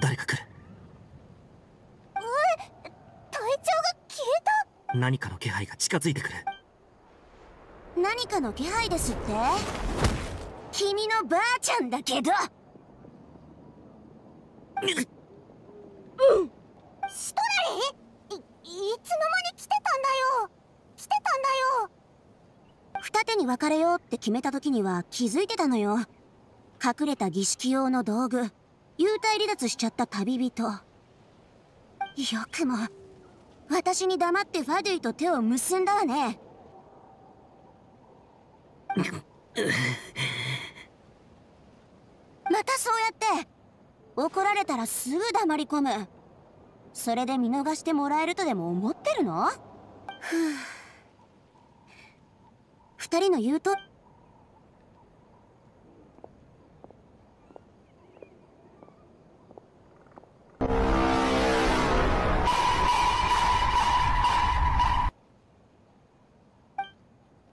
誰か来るえ体調が消えた何かの気配が近づいてくる何かの気配ですって君のばあちゃんだけどうんシトラリいいつの間に来てたんだよ来てたんだよ二手に分かれようって決めた時には気づいてたのよ隠れた儀式用の道具幽体離脱しちゃった旅人よくも私に黙ってファディイと手を結んだわね またそうやって怒られたらすぐ黙り込むそれで見逃してもらえるとでも思ってるのふう2人の言うと